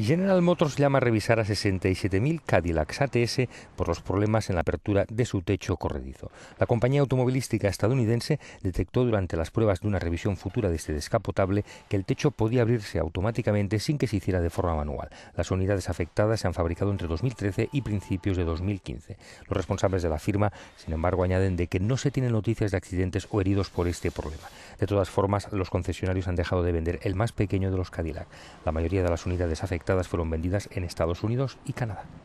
General Motors llama a revisar a 67.000 Cadillacs ATS por los problemas en la apertura de su techo corredizo. La compañía automovilística estadounidense detectó durante las pruebas de una revisión futura de este descapotable que el techo podía abrirse automáticamente sin que se hiciera de forma manual. Las unidades afectadas se han fabricado entre 2013 y principios de 2015. Los responsables de la firma, sin embargo, añaden de que no se tienen noticias de accidentes o heridos por este problema. De todas formas, los concesionarios han dejado de vender el más pequeño de los Cadillac. La mayoría de las unidades afectadas fueron vendidas en Estados Unidos y Canadá.